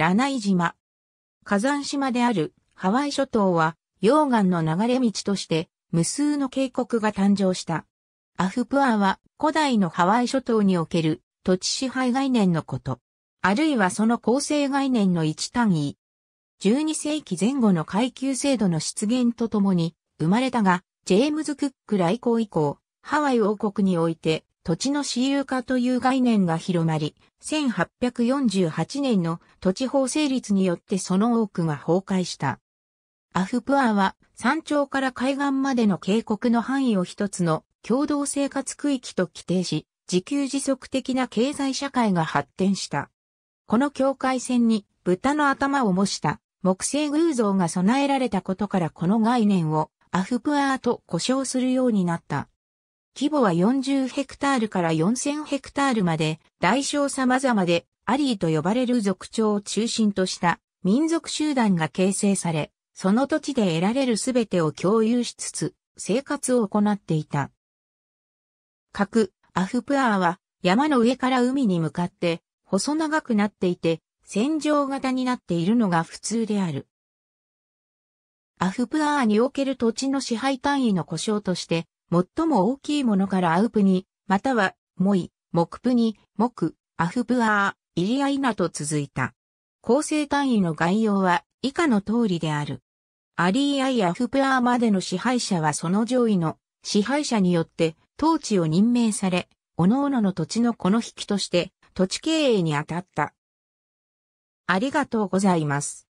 ラナイ島。火山島であるハワイ諸島は溶岩の流れ道として無数の渓谷が誕生した。アフプアは古代のハワイ諸島における土地支配概念のこと。あるいはその構成概念の一単位。12世紀前後の階級制度の出現とともに生まれたが、ジェームズ・クック来航以降、ハワイ王国において土地の私有化という概念が広まり、1848年の土地法成立によってその多くが崩壊した。アフプアは山頂から海岸までの渓谷の範囲を一つの共同生活区域と規定し、自給自足的な経済社会が発展した。この境界線に豚の頭を模した木製偶像が備えられたことからこの概念をアフプアーと呼称するようになった。規模は40ヘクタールから4000ヘクタールまで、大小様々で、アリーと呼ばれる族長を中心とした民族集団が形成され、その土地で得られるすべてを共有しつつ、生活を行っていた。核、アフプアーは山の上から海に向かって細長くなっていて、戦場型になっているのが普通である。アフプアーにおける土地の支配単位の故障として、最も大きいものからアウプに、または、モイ、モクプニ、モク、アフプアー、イリアイナと続いた。構成単位の概要は以下の通りである。アリーアイアフプアーまでの支配者はその上位の支配者によって統治を任命され、各々の土地のこの引きとして土地経営に当たった。ありがとうございます。